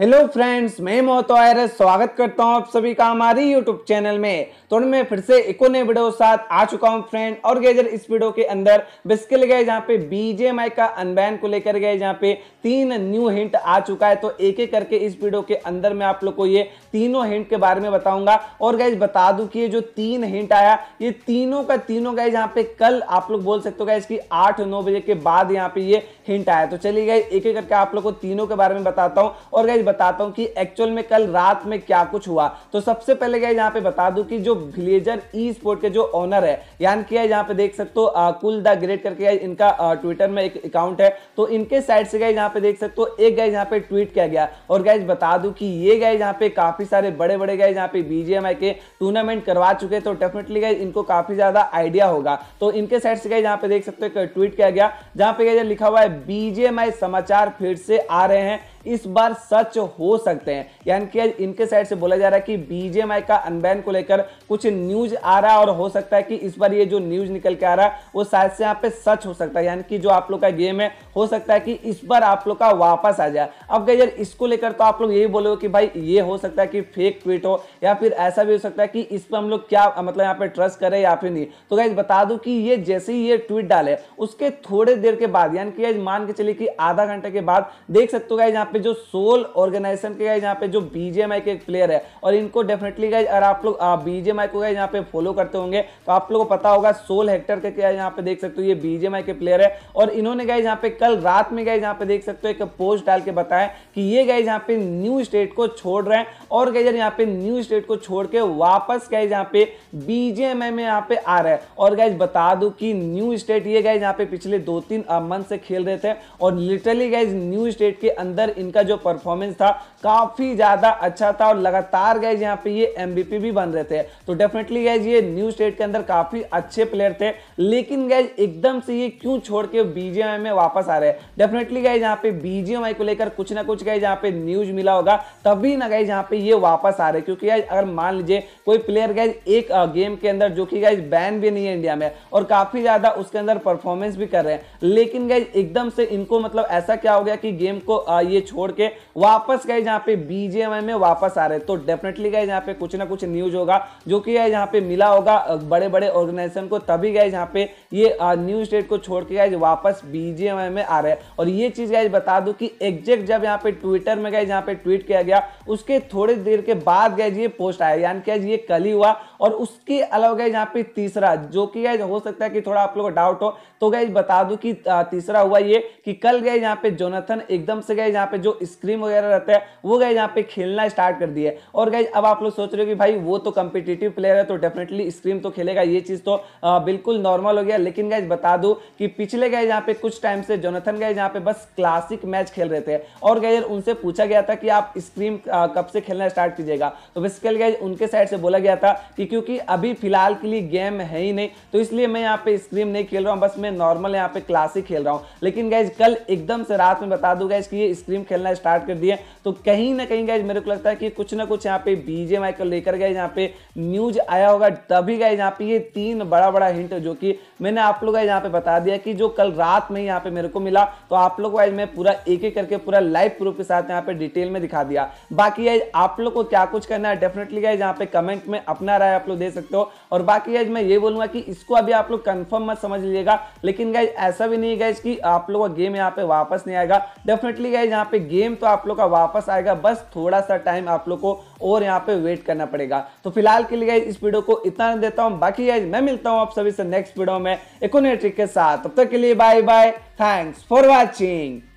hello friends मैं मोहतो Iris स्वागत करता हूं आप सभी का हमारी यूट्यूब चैनल में तो मैं फिर से एक नए वीडियो साथ आ चुका हूं फ्रेंड और गैजर इस वीडियो के अंदर बिस्किल गए जहां पे बीजेएमआई का अनबैन को लेकर गए जहां पे तीन न्यू हिंट आ चुका है तो एक एक करके इस वीडियो के अंदर मैं आप लोग को ये तीनों हिंट के बारे में बताऊंगा और गैज बता दू की ये जो तीन हिंट आया ये तीनों का तीनों गए जहाँ पे कल आप लोग बोल सकते हो गए इसकी आठ नौ बजे के बाद यहाँ पे ये हिंट आया तो चलिए गए एक एक करके आप लोग को तीनों के बारे में बताता हूँ और गैज बताता हूँ कि एक्चुअल में कल रात में क्या कुछ हुआ तो सबसे पहले गए यहाँ पे बता दूँ कि जो ग्लेजर ई स्पोर्ट के जो ऑनर है यान किया यहाँ पे देख सकते हो कुल द ग्रेट करके इनका ट्विटर में एक अकाउंट है तो इनके साइड से गए यहाँ पे देख सकते हो एक गए यहाँ पे ट्वीट किया गया और गैज बता दूं कि ये गए यहाँ पे काफी सारे बड़े बड़े गए यहाँ पे बीजेएमआई के टूर्नामेंट करवा चुके तो डेफिनेटली गए इनको काफी ज्यादा आइडिया होगा तो इनके साइड से गए यहाँ पे देख सकते हो ट्वीट किया गया जहाँ पे गए लिखा हुआ है बीजेएमआई समाचार फिर से आ रहे हैं इस बार सच हो सकते हैं यानी कि इनके साइड से बोला जा रहा है कि बीजेएमआई का अनबैन को लेकर कुछ न्यूज आ रहा है और हो सकता है कि इस बार ये जो न्यूज निकल के आ रहा है वो शायद से यहाँ पे सच हो सकता है यानी कि जो आप लोग का गेम है हो सकता है कि इस बार आप लोग का वापस आ जाए अब गई यार इसको लेकर तो आप लोग यही बोलोगे कि भाई ये हो सकता है कि फेक ट्वीट हो या फिर ऐसा भी हो सकता है कि इस पर हम लोग क्या मतलब यहाँ पे ट्रस्ट करें या फिर नहीं तो गाइज बता दू कि ये जैसे ही ये ट्वीट डाले उसके थोड़े देर के बाद यानी कि मान के चलिए कि आधा घंटे के बाद देख सकते हो गाइज यहाँ पे पे जो सोल ऑर्गेनाइजेशन के गाइज यहाँ पे जो बीजेएमआई के एक प्लेयर है और इनको डेफिनेटली गाइज अगर आप लोग बीजेएमआई को गाइज यहाँ पे फॉलो करते होंगे तो आप लोगों को पता होगा सोल हेक्टर के क्या यहाँ पे देख सकते हो ये बीजेएमआई के प्लेयर है और इन्होंने गाइज यहाँ पे कल रात में गाइज यहाँ पे देख सकते हो एक पोस्ट डाल के बताया कि ये गाइज यहाँ पे न्यू स्टेट को छोड़ रहे हैं और गाइजर यहाँ पे न्यू स्टेट को छोड़ के वापस गाइज यहाँ पे बीजेएमआई में यहाँ पे आ रहे हैं और गाइज बता दू की न्यू स्टेट ये गाइज यहाँ पे पिछले दो तीन मंथ से खेल रहे थे और लिटरली गाइज न्यू स्टेट के अंदर इन इनका जो परफॉर्मेंस था काफी ज्यादा अच्छा था और लगातार गए यहाँ पे ये एमबीपी भी बन रहे थे तो डेफिनेटली गैज ये न्यू स्टेट के अंदर काफी अच्छे प्लेयर थे लेकिन गैज एकदम से ये क्यों छोड़ के बीजेएमआई में वापस आ रहे हैं डेफिनेटली गए यहाँ पे बीजेएमआई को लेकर कुछ ना कुछ गए यहाँ पे न्यूज मिला होगा तभी ना गए यहाँ पे ये वापस आ रहे क्योंकि गैज अगर मान लीजिए कोई प्लेयर गैज एक गेम के अंदर जो कि गैज बैन भी नहीं है इंडिया में और काफी ज्यादा उसके अंदर परफॉर्मेंस भी कर रहे हैं लेकिन गैज एकदम से इनको मतलब ऐसा क्या हो गया कि गेम को ये छोड़ के वापस गए जहां पे बीजेएमआई में वापस आ रहे तो डेफिनेटली गए यहाँ पे कुछ ना कुछ न्यूज होगा जो कि यहाँ पे मिला होगा बड़े बड़े ऑर्गेनाइजेशन को तभी गए यहाँ पे ये न्यू स्टेट को छोड़ के गए वापस बीजेएमआई में आ रहे और ये चीज गए बता दू कि एग्जैक्ट जब यहाँ पे ट्विटर में गए यहाँ पे ट्वीट किया गया उसके थोड़ी देर के बाद गए ये पोस्ट आया यानी कि ये कल ही हुआ और उसके अलावा गए यहाँ पे तीसरा जो कि गए हो सकता है कि थोड़ा आप लोगों को डाउट हो तो गए बता दू कि तीसरा हुआ ये कि कल गए यहाँ पे जोनाथन एकदम से गए यहाँ पे पे जो स्क्रीन वगैरह रहता है वो गए यहाँ पे खेलना स्टार्ट कर दिया है और गए अब आप लोग सोच रहे हो कि भाई वो तो कम्पिटेटिव प्लेयर है तो डेफिनेटली स्क्रीन तो खेलेगा ये चीज़ तो बिल्कुल नॉर्मल हो गया लेकिन गए बता दूँ कि पिछले गए यहाँ पे कुछ टाइम से जोनाथन गए यहाँ पे बस क्लासिक मैच खेल रहे थे और गए उनसे पूछा गया था कि आप स्क्रीन कब से खेलना स्टार्ट कीजिएगा तो बेसिकली गए उनके साइड से बोला गया था कि क्योंकि अभी फिलहाल के लिए गेम है ही नहीं तो इसलिए मैं यहाँ पे स्क्रीन नहीं खेल रहा हूँ बस मैं नॉर्मल यहाँ पे क्लासिक खेल रहा हूँ लेकिन गाइज कल एकदम से रात में बता दूँ गाइज कि ये स्क्रीन खेलना स्टार्ट कर दिया तो कहीं ना कहीं गाइज मेरे को लगता है कि कुछ ना कुछ यहाँ पे बीजे माइकल लेकर गए यहाँ पे न्यूज आया होगा तभी गाइज यहाँ पे ये तीन बड़ा बड़ा हिंट जो कि मैंने आप लोग यहाँ पे बता दिया कि जो कल रात में यहाँ पे मेरे को मिला तो आप लोग आज मैं पूरा एक एक करके पूरा लाइव प्रूफ के साथ यहाँ पे डिटेल में दिखा दिया बाकी आज आप लोग को क्या कुछ करना है डेफिनेटली गाइज यहाँ पे कमेंट में अपना राय आप लोग दे सकते हो और बाकी आज मैं ये बोलूंगा कि इसको अभी आप लोग कन्फर्म मत समझ लीजिएगा लेकिन गाइज ऐसा भी नहीं गाइज की आप लोग का गेम यहाँ पे वापस नहीं आएगा डेफिनेटली गाइज यहाँ पे पे गेम तो आप लोग का वापस आएगा बस थोड़ा सा टाइम आप लोग को और यहाँ पे वेट करना पड़ेगा तो फिलहाल के लिए इस वीडियो को इतना देता हूँ बाकी गाइज मैं मिलता हूँ आप सभी से नेक्स्ट वीडियो में ट्रिक के साथ तब तक के लिए bye bye thanks for watching